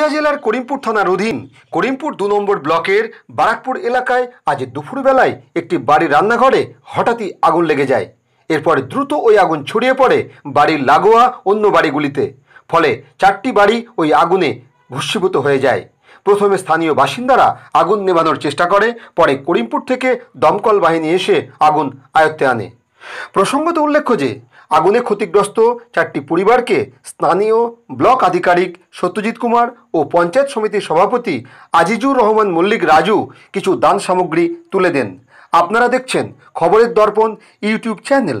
নদিয়া জেলার করিমপুর থানার অধীন করিমপুর দু নম্বর ব্লকের বারাকপুর এলাকায় আজ দুপুরবেলায় একটি বাড়ির রান্নাঘরে হঠাৎই আগুন লেগে যায় এরপর দ্রুত ওই আগুন ছড়িয়ে পড়ে বাড়ির লাগোয়া অন্য বাড়িগুলিতে ফলে চারটি বাড়ি ওই আগুনে ভস্মীভূত হয়ে যায় প্রথমে স্থানীয় বাসিন্দারা আগুন নেভানোর চেষ্টা করে পরে করিমপুর থেকে দমকল বাহিনী এসে আগুন আয়ত্তে আনে প্রসঙ্গত উল্লেখ্য যে আগুনে ক্ষতিগ্রস্ত চারটি পরিবারকে স্থানীয় ব্লক আধিকারিক সত্যজিৎ কুমার ও পঞ্চায়েত সমিতির সভাপতি আজিজুর রহমান মল্লিক রাজু কিছু দান সামগ্রী তুলে দেন আপনারা দেখছেন খবরের দর্পণ ইউটিউব চ্যানেল